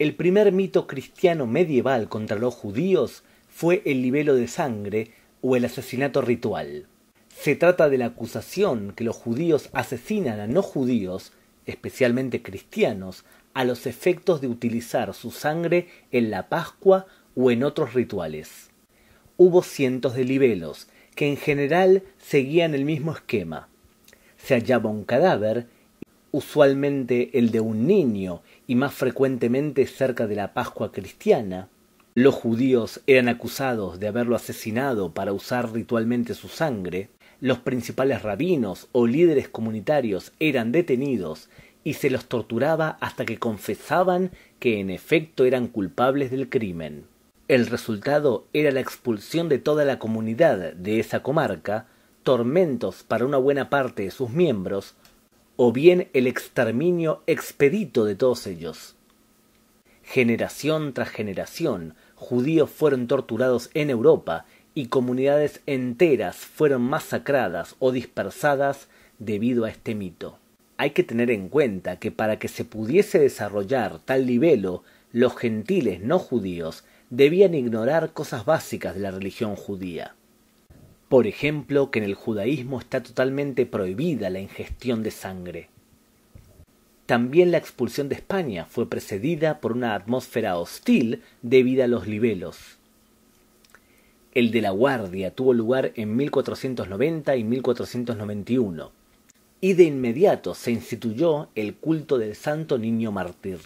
El primer mito cristiano medieval contra los judíos fue el libelo de sangre o el asesinato ritual. Se trata de la acusación que los judíos asesinan a no judíos, especialmente cristianos, a los efectos de utilizar su sangre en la Pascua o en otros rituales. Hubo cientos de libelos, que en general seguían el mismo esquema. Se hallaba un cadáver usualmente el de un niño y más frecuentemente cerca de la Pascua cristiana. Los judíos eran acusados de haberlo asesinado para usar ritualmente su sangre. Los principales rabinos o líderes comunitarios eran detenidos y se los torturaba hasta que confesaban que en efecto eran culpables del crimen. El resultado era la expulsión de toda la comunidad de esa comarca, tormentos para una buena parte de sus miembros, o bien el exterminio expedito de todos ellos. Generación tras generación, judíos fueron torturados en Europa y comunidades enteras fueron masacradas o dispersadas debido a este mito. Hay que tener en cuenta que para que se pudiese desarrollar tal libelo, los gentiles no judíos debían ignorar cosas básicas de la religión judía. Por ejemplo, que en el judaísmo está totalmente prohibida la ingestión de sangre. También la expulsión de España fue precedida por una atmósfera hostil debido a los libelos. El de la Guardia tuvo lugar en 1490 y 1491, y de inmediato se instituyó el culto del Santo Niño Mártir.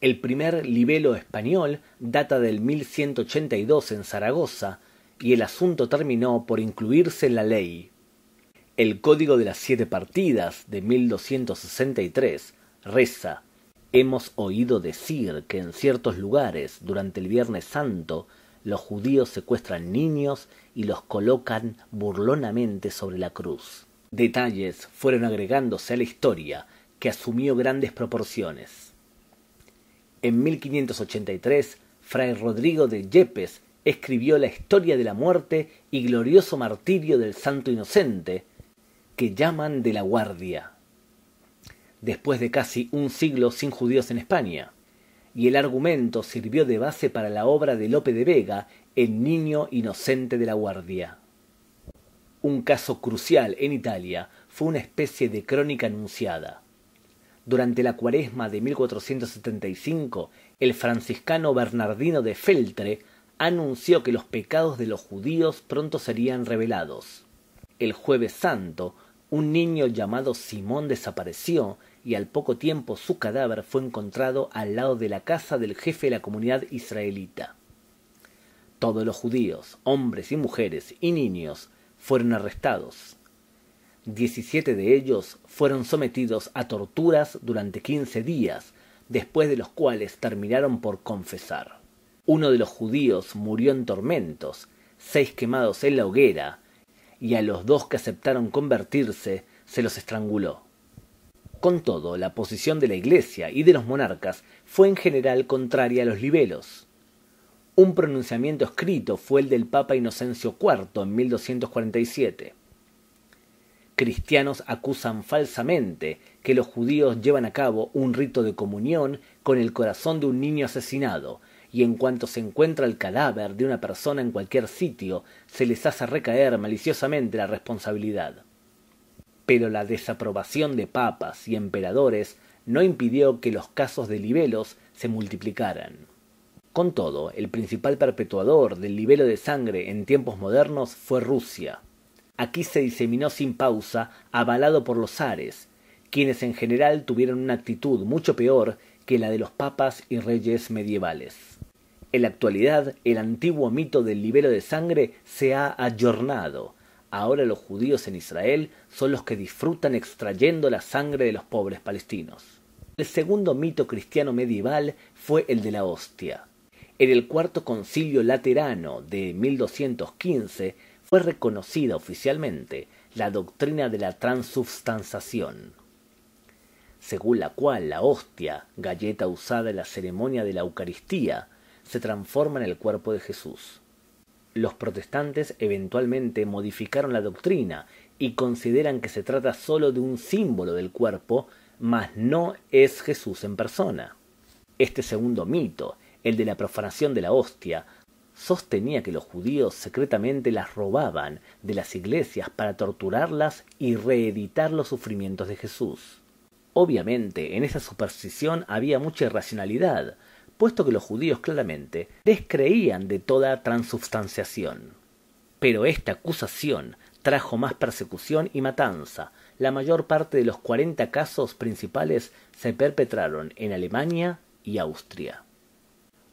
El primer libelo español data del 1182 en Zaragoza, y el asunto terminó por incluirse en la ley. El Código de las Siete Partidas de 1263 reza Hemos oído decir que en ciertos lugares durante el Viernes Santo los judíos secuestran niños y los colocan burlonamente sobre la cruz. Detalles fueron agregándose a la historia que asumió grandes proporciones. En 1583, Fray Rodrigo de Yepes escribió la historia de la muerte y glorioso martirio del santo inocente, que llaman de la guardia. Después de casi un siglo sin judíos en España, y el argumento sirvió de base para la obra de Lope de Vega, El niño inocente de la guardia. Un caso crucial en Italia fue una especie de crónica anunciada. Durante la cuaresma de 1475, el franciscano Bernardino de Feltre anunció que los pecados de los judíos pronto serían revelados. El jueves santo, un niño llamado Simón desapareció y al poco tiempo su cadáver fue encontrado al lado de la casa del jefe de la comunidad israelita. Todos los judíos, hombres y mujeres y niños, fueron arrestados. Diecisiete de ellos fueron sometidos a torturas durante quince días, después de los cuales terminaron por confesar. Uno de los judíos murió en tormentos, seis quemados en la hoguera, y a los dos que aceptaron convertirse se los estranguló. Con todo, la posición de la Iglesia y de los monarcas fue en general contraria a los libelos. Un pronunciamiento escrito fue el del Papa Inocencio IV en 1247. Cristianos acusan falsamente que los judíos llevan a cabo un rito de comunión con el corazón de un niño asesinado, y en cuanto se encuentra el cadáver de una persona en cualquier sitio, se les hace recaer maliciosamente la responsabilidad. Pero la desaprobación de papas y emperadores no impidió que los casos de libelos se multiplicaran. Con todo, el principal perpetuador del libelo de sangre en tiempos modernos fue Rusia. Aquí se diseminó sin pausa, avalado por los zares, quienes en general tuvieron una actitud mucho peor que la de los papas y reyes medievales. En la actualidad, el antiguo mito del libero de sangre se ha ayornado. Ahora los judíos en Israel son los que disfrutan extrayendo la sangre de los pobres palestinos. El segundo mito cristiano medieval fue el de la hostia. En el cuarto concilio laterano de 1215 fue reconocida oficialmente la doctrina de la transubstanciación, según la cual la hostia, galleta usada en la ceremonia de la Eucaristía, se transforma en el cuerpo de Jesús. Los protestantes eventualmente modificaron la doctrina y consideran que se trata sólo de un símbolo del cuerpo, mas no es Jesús en persona. Este segundo mito, el de la profanación de la hostia, sostenía que los judíos secretamente las robaban de las iglesias para torturarlas y reeditar los sufrimientos de Jesús. Obviamente, en esa superstición había mucha irracionalidad, puesto que los judíos claramente descreían de toda transubstanciación. Pero esta acusación trajo más persecución y matanza. La mayor parte de los cuarenta casos principales se perpetraron en Alemania y Austria.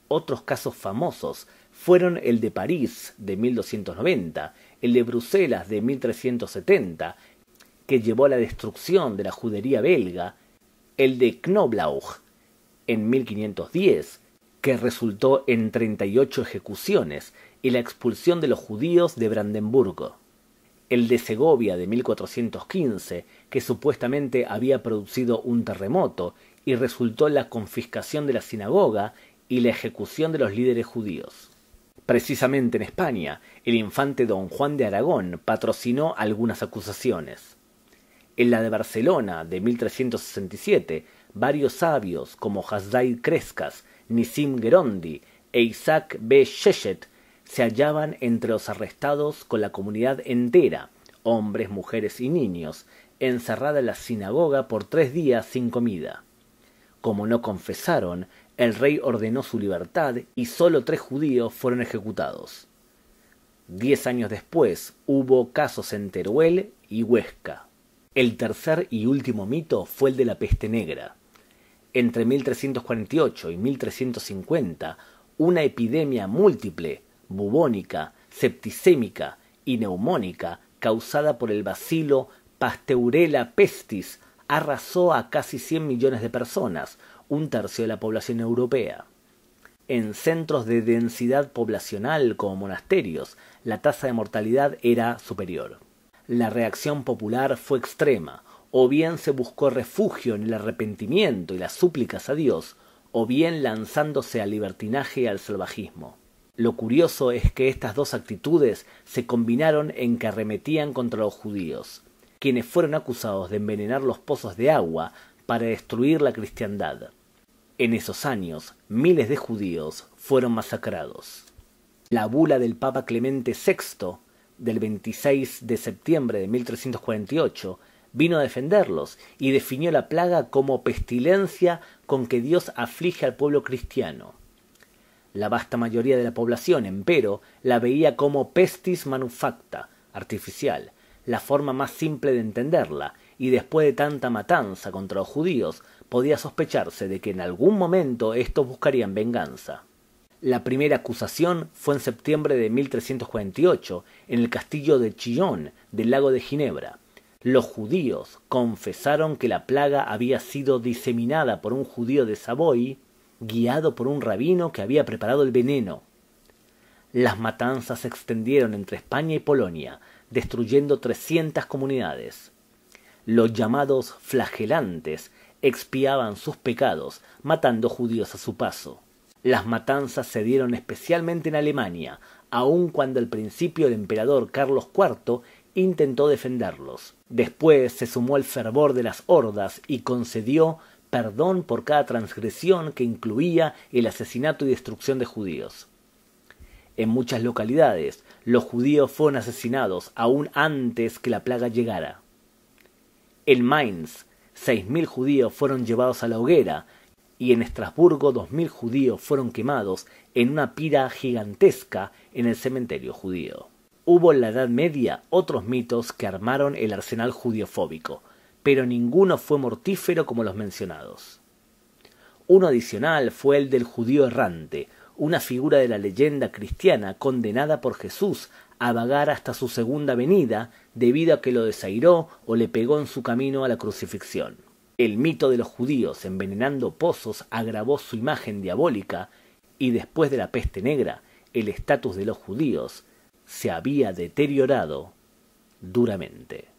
Otros casos famosos fueron el de París de 1290, el de Bruselas de 1370, que llevó a la destrucción de la judería belga, el de Knoblauch en 1510, que resultó en 38 ejecuciones y la expulsión de los judíos de Brandenburgo. El de Segovia de 1415, que supuestamente había producido un terremoto y resultó la confiscación de la sinagoga y la ejecución de los líderes judíos. Precisamente en España, el infante don Juan de Aragón patrocinó algunas acusaciones. En la de Barcelona de 1367 varios sabios como Hasdai Crescas, Nisim Gerondi e Isaac B. Shechet se hallaban entre los arrestados con la comunidad entera, hombres, mujeres y niños, encerrada en la sinagoga por tres días sin comida. Como no confesaron, el rey ordenó su libertad y solo tres judíos fueron ejecutados. Diez años después hubo casos en Teruel y Huesca. El tercer y último mito fue el de la peste negra entre 1348 y 1350 una epidemia múltiple, bubónica, septicémica y neumónica causada por el bacilo Pasteurella pestis arrasó a casi 100 millones de personas, un tercio de la población europea. En centros de densidad poblacional como monasterios, la tasa de mortalidad era superior. La reacción popular fue extrema, o bien se buscó refugio en el arrepentimiento y las súplicas a Dios, o bien lanzándose al libertinaje y al salvajismo. Lo curioso es que estas dos actitudes se combinaron en que arremetían contra los judíos, quienes fueron acusados de envenenar los pozos de agua para destruir la cristiandad. En esos años, miles de judíos fueron masacrados. La bula del Papa Clemente VI del 26 de septiembre de 1348 vino a defenderlos y definió la plaga como pestilencia con que Dios aflige al pueblo cristiano. La vasta mayoría de la población, empero, la veía como pestis manufacta, artificial, la forma más simple de entenderla, y después de tanta matanza contra los judíos, podía sospecharse de que en algún momento estos buscarían venganza. La primera acusación fue en septiembre de 1348, en el castillo de Chillón, del lago de Ginebra. Los judíos confesaron que la plaga había sido diseminada por un judío de Savoy, guiado por un rabino que había preparado el veneno. Las matanzas se extendieron entre España y Polonia, destruyendo trescientas comunidades. Los llamados flagelantes expiaban sus pecados, matando judíos a su paso. Las matanzas se dieron especialmente en Alemania, aun cuando al principio el emperador Carlos IV intentó defenderlos. Después se sumó al fervor de las hordas y concedió perdón por cada transgresión que incluía el asesinato y destrucción de judíos. En muchas localidades, los judíos fueron asesinados aún antes que la plaga llegara. En Mainz, seis mil judíos fueron llevados a la hoguera y en Estrasburgo dos mil judíos fueron quemados en una pira gigantesca en el cementerio judío. Hubo en la Edad Media otros mitos que armaron el arsenal judiofóbico, pero ninguno fue mortífero como los mencionados. Uno adicional fue el del judío errante, una figura de la leyenda cristiana condenada por Jesús a vagar hasta su segunda venida debido a que lo desairó o le pegó en su camino a la crucifixión. El mito de los judíos envenenando pozos agravó su imagen diabólica y después de la peste negra, el estatus de los judíos se había deteriorado duramente.